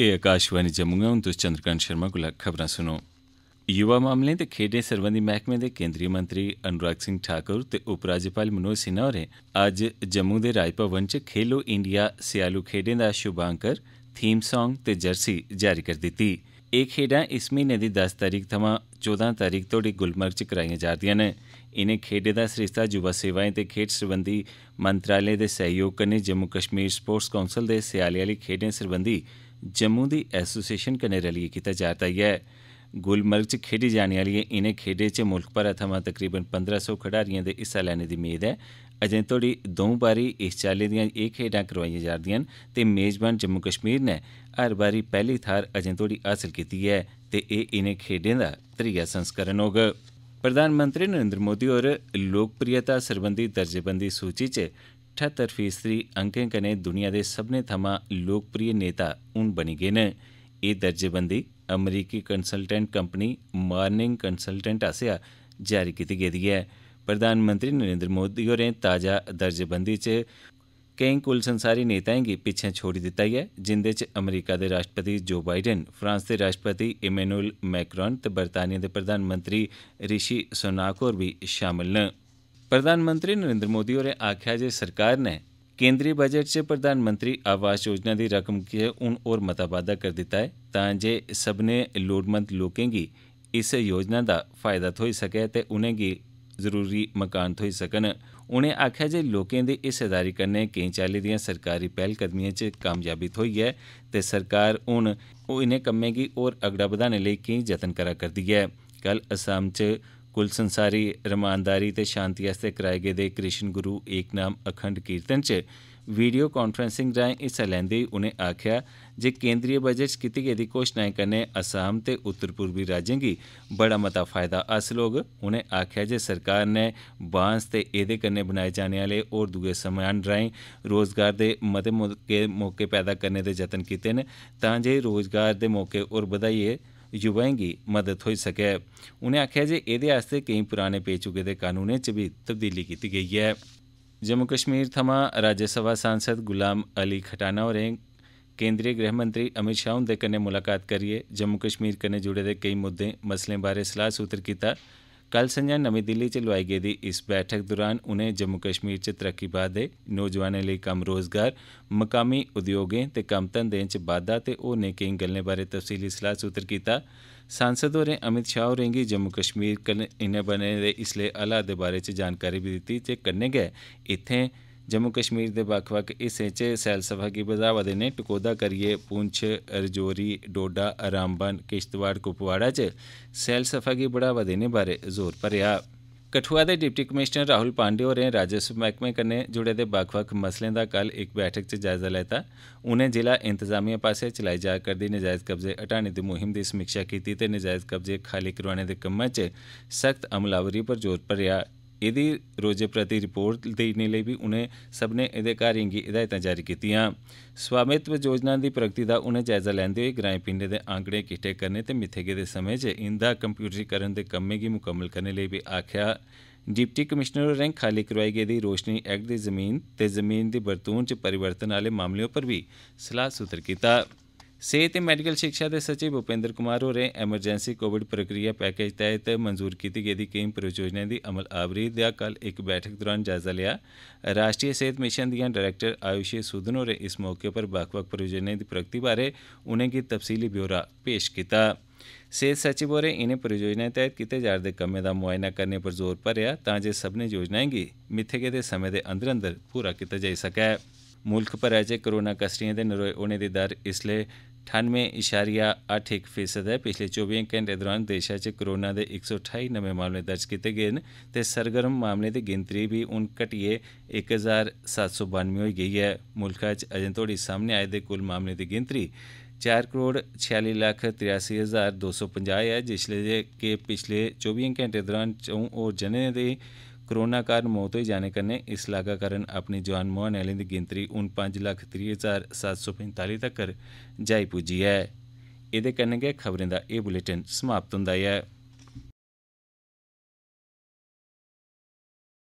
ਇਹ ਆਕਾਸ਼ਵਾਣੀ ਜੰਮੂ ਤੋਂ ਹੁਣ ਚੰਦਰਕਾਂਤ ਸ਼ਰਮਾ ਕੋਲ ਖਬਰਾਂ ਸੁਣੋ ਯੂਵਾ ਮਾਮਲੇ ਤੇ ਖੇਡੇ ਸਰਵੰਦੀ ਮਹਿਕਮੇ ਦੇ ਕੇਂਦਰੀ ਮੰਤਰੀ ਅਨੁਰਾਗ ਸਿੰਘ ਠਾਕੁਰ ਤੇ ਉਪ ਰਾਜਪਾਲ ਮਨੋਜ ਸਿਨਹਾ ਹੋਰੇ ਅੱਜ ਜੰਮੂ ਦੇ ਰਾਜ ਭਵਨ ਚ ਖੇਲੋ ਇੰਡੀਆ ਸਿਆਲੂ ਖੇਡੇ ਦਾ ਸ਼ੁਭਾਂਕਰ ਥੀਮ Song ਤੇ ਜਰਸੀ ਜਾਰੀ ਕਰ ਦਿੱਤੀ ਇਹ ਖੇਡਾਂ ਇਸ ਮਹੀਨੇ ਦੀ 10 ਤਾਰੀਖ ਤੋਂ 14 ਤਾਰੀਖ ਤੋੜੀ ਗੁਲਮਰਗ ਚ ਕਰਾਈਆਂ ਜਾਂਦੀਆਂ ਨੇ ਇਹਨੇ ਖੇਡੇ ਦਾ ਸ੍ਰਿਸ਼ਟਾ ਯੁਵਾ ਸੇਵਾਵਾਂ ਤੇ ਖੇਡ ਸੰਬੰਧੀ ਮੰਤਰਾਲੇ ਦੇ ਸਹਿਯੋਗ ਕਨੇ ਜੰਮੂ ਕਸ਼ਮੀਰ ਸਪੋਰਟਸ ਕੌਂਸਲ ਦੇ ਸਿਆਲੀ ਵਾਲੀ ਖੇਡੇ ਸੰਬੰਧੀ जम्मू दी एसोसिएशन कन्नै रलियै कीता जा'रदा ऐ गुलमर्ग च खेड्डी जाने आह्लिएं इनें खेड्डें च मुल्ख भरै थमां तकरीबन पंदरां सौ खड्ढारिएं दे हिस्सा लैने दी मेद ऐ अजें तोहड़ी दौं बारी इस चाल्ली दिआं एह् खेड्डां करोआईयां जा'रदिआं न ते मेजबान जम्मू कश्मीर नै हर बारी पैहली थाह्र अजें तोहड़ी हासल कीती ऐ ते एह् इनें खेड्डें दा त्रीआ संस्करण होग प्रधानमंत्री नरेन्द्र मोदी होर लोकप्रियता सरबंधी दर्जेबंदी सूचि च अठ्ठ्हत्तर फीसदी अंकें कन्नै दुनिया दे सब्मनें थमां लोकप्रिय नेता हून बनी गे न एह् दर्जेबंदी अमरीकी कंस्लटैंट कंपनी मार्निंग कंस्लटैंट आसेआ जारी कीती गेदी ऐ प्रधानमंत्री नरेन्द्र मोदी होरें ताजा दर्जेबंदी च केई कुल संसारी नेताएं गी पिच्छे छोड़ी दित्ता ऐ जिंदे च अमरीका दे राष्ट्रपति जो बाइडेन फ्रांस दे राष्ट्रपति इमैनुअल मैक्रान ते बरतानिया दे प्रधानमंत्री रिशी सुनाक होर बी शामल हे प्रधानमंत्री नरेन्द्र मोदी होरें आखेआ ऐ जे सरकार नै केन्द्री बजट च प्रधानमंत्री आवास योजना दी रकम च हून होर मता बाद्दा करी दित्ता ऐ तांजे सब्भनें लोड़मंद लोकें गी इस योजना दा फायदा थ्होई सकै ते उनेंगी जरूरी मकान थ्होई सकन उनें आखेआ जे लोकें दी हिस्सेदारी कन्नै केईं चाल्ली दिएं सरकारी पैह्लकदमिएं च कामयाबी थ्होई ऐ ते सरकार हून इनें कम्में गी होर अगड़ा बधाने लेई केईं जतन करा करदी ऐ कल असम च ਕੁਲ ਸੰਸਾਰੀ ਰਮਾਨਦਾਰੀ ਤੇ ਸ਼ਾਂਤੀ ਵਾਸਤੇ ਕਰਾਏ ਗਏ ਦੇ ਕ੍ਰਿਸ਼ਨ ਗੁਰੂ ਏਕਨਾਮ ਅਖੰਡ ਕੀਰਤਨ 'ਚ ਵੀਡੀਓ ਕਾਨਫਰੈਂਸਿੰਗ ਰਾਹੀਂ ਇਸ ਲੈਂਦੇ ਉਨੇ ਆਖਿਆ ਜੇ ਕੇਂਦਰੀ ਬਜਟ 'ਚ ਕੀਤੀ ਗਈ ਘੋਸ਼ਣਾएं ਕਰਨੇ ਅਸਾਮ ਤੇ ਉੱਤਰ ਪੂਰਬੀ ਰਾਜਾਂ ਦੀ ਬੜਾ ਮਤਾ ਫਾਇਦਾ ਅਸ ਲੋਗ ਉਨੇ ਆਖਿਆ ਜੇ ਸਰਕਾਰ ਨੇ ਬਾਂਸ ਤੇ ਇਹਦੇ ਕਰਨੇ ਬਣਾਏ ਜਾਣੇ ਵਾਲੇ ਹੋਰ ਦੂਏ ਸਮਾਨ ਰਾਹੀਂ ਰੋਜ਼ਗਾਰ ਦੇ ਮਤੇ ਮੌਕੇ ਪੈਦਾ ਕਰਨੇ ਦੇ ਯਤਨ ਕੀਤੇ ਨੇ ਤਾਂ ਜੇ ਰੋਜ਼ਗਾਰ ਦੇ ਮੌਕੇ ਹੋਰ ਵਧਾਈਏ युवाएं गी मदद थ्होई सकै उनें आखेआ जे एह्दे आस्तै केई पुराने पेई चुके दे कानूनें च बी तब्दीली कीती गेई ऐ जम्मू कश्मीर थमां राज्यसभा सांसद गुलाम अली खटाना होरें केन्द्री गृहमंत्री अमित शाह हुंदे कन्नै मुलाकात करियै जम्मू कश्मीर कन्नै जुड़े दे केई मुद्दें मसलें बारै सलाह सूत्र कीता ऐ कल संझा नमीं दिल्ली च लोआई गेदी इस बैठक दौरान उनें जम्मू कश्मीर च तरक्की बाद्दे नौजवानें लेई कम्म रोजगार मकामी उद्योगें ते कम्म धंधें च बाद्दा ते होरनें केई गल्लें बारै तफसीली सलाह सूत्र कीता सांसद होरें अमित शाह होरें गी जम्मू कश्मीर कन्नै बने दे इसले हालात दे बारै च जानकारी बी दित्ती ते कन्नै गै इत्थें ਜੰਮੂ ਕਸ਼ਮੀਰ ਦੇ ਵੱਖ-ਵੱਖ ਹਿੱਸੇ 'ਚ ਸੈਲਸਫਾ ਗੀ ਵਧਾਵਾ ਦੇने टकोदा करियै पुंछ रजौरी डोडा रामबन किश्तवाड़ कुपवाड़ा च सैलसफा गी बढ़ावा देने बारै जोर भरेआ कठुआ दे डिप्टी कमिशनर राहुल पांडे होरें राजस्व मैह्कमे कन्नै जुड़े दे बक्ख बक्ख मसलें दा कल इक बैठक च जायजा लैता उनें जिला इंतजामिया पास्सेआ चलाई जा करदी नजायज कब्जे हटाने दी मुहिम दी समीक्षा कीती ते नजायज कब्जे खाली करोआने दे कम्मै च सख्त अमलावरी पर जोर भरेआ ऐ एह्दी रोजे प्रति रिपोर्ट देने लेई बी उनें सब्मनें अधिकारिएं गी हिदायतां जारी कीतियां स्वामित्व योजना दी प्रगति दा उनें जायजा लैंदे होई ग्राएं पिंडें दे आंकड़े किट्ठे करने ते मित्थे गेदे समें च इंदा कम्प्यूटरीकरण दे कम्मै गी मुकम्मल करने लेई बी आखेआ डिप्टी कमिशनर होरें खाली करोआई गेदी रोशनी एक्ट दी जमीन ते जमीन दी बरतून च परिवर्तन आह्ले मामलें उप्पर बी सलाह सूत्र कीता ਸਿਹਤ ਤੇ ਮੈਡੀਕਲ ਸਿੱਖਿਆ ਦੇ ਸਚਿਵ ਭੁਪਿੰਦਰ ਕੁਮਾਰ ਹੋਰੇ ਐਮਰਜੈਂਸੀ ਕੋਵਿਡ ਪ੍ਰਕਿਰਿਆ ਪੈਕੇਜ ਤਹਿਤ ਮਨਜ਼ੂਰ ਕੀਤੀ ਗਈ ਕਈ ਪ੍ਰੋਜੈਕਟਾਂ ਦੀ ਅਮਲ ਆਵਰੀ ਦਾ ਕੱਲ ਇੱਕ ਬੈਠਕ ਦੌਰਾਨ ਜਾਇਜ਼ਾ ਲਿਆ ਰਾਸ਼ਟਰੀ ਸਿਹਤ ਮਿਸ਼ਨ ਦੀਆਂ ਡਾਇਰੈਕਟਰ ਆਯੁਸ਼ੀ ਸੁਦਨ ਹੋਰੇ ਇਸ ਮੌਕੇ ਪਰ ਬਾਕਵਕ ਪ੍ਰੋਜੈਕਟਾਂ ਦੀ ਪ੍ਰਗਤੀ ਬਾਰੇ ਉਹਨਾਂ ਕੀ ਤਫਸੀਲੀ ਬਿਊਰਾ ਪੇਸ਼ ਕੀਤਾ ਸਿਹਤ ਸਚਿਵ ਹੋਰੇ ਇਹਨੇ ਪ੍ਰੋਜੈਕਟਾਂ ਤਹਿਤ ਕਿਤੇ ਜਾਰ ਦੇ ਕੰਮਾਂ ਦਾ ਮੁਆਇਨਾ ਕਰਨੇ ਪਰ ਜ਼ੋਰ ਭਰਿਆ ਤਾਂ ਜੇ ਸਭ ਨੇ ਯੋਜਨਾਏਗੀ ਮਿੱਥੇ ਗਏ ਸਮੇਂ ਦੇ ਅੰਦਰ ਅੰਦਰ ਪੂਰਾ ਕੀਤਾ ਜਾ ਸਕੇ ਮੁਲਕ ਪਰ ਅਜੇ ਕਰੋਨਾ ਕਸਰੀਆਂ ਦੇ ਨਰੋਏ ਹੋਣੇ ਦੀ ਦਰ ਲਈ 98.8% ਹੈ ਪਿਛਲੇ 24 ਘੰਟੇ ਦੌਰਾਨ ਦੇਸ਼ਾ ਚ ਕਰੋਨਾ ਦੇ 128 ਨਵੇਂ ਮਾਮਲੇ ਦਰਜ ਕੀਤੇ ਗਏ ਨੇ ਤੇ ਸਰਗਰਮ ਮਾਮਲੇ ਦੀ ਗਿਣਤੀ ਵੀ ਉਨ ਘਟੀਏ 1792 ਹੋ ਗਈ ਹੈ ਮੁਲਕਾ ਚ ਅਜੇ ਤੋੜੀ ਸਾਹਮਣੇ ਆਏ ਦੇ ਕੁੱਲ ਮਾਮਲੇ ਦੀ ਗਿਣਤੀ 4 ਕਰੋੜ 46 ਲੱਖ 83250 ਹੈ ਜਿਸ ਲਈ ਕਿ ਪਿਛਲੇ 24 ਘੰਟੇ ਦੌਰਾਨ ਚੋਂ ਹੋਰ ਜਨੇ ਦੇ कोरोना कारण मौत होई जाने कन्नै इस लागै कारण अपनी जान मुहाने आह्लें दी गिनतरी हून पंज लक्ख त्रीह् हजार सत्त सौ पंजताली तक्कर जाई पुज्जी ऐ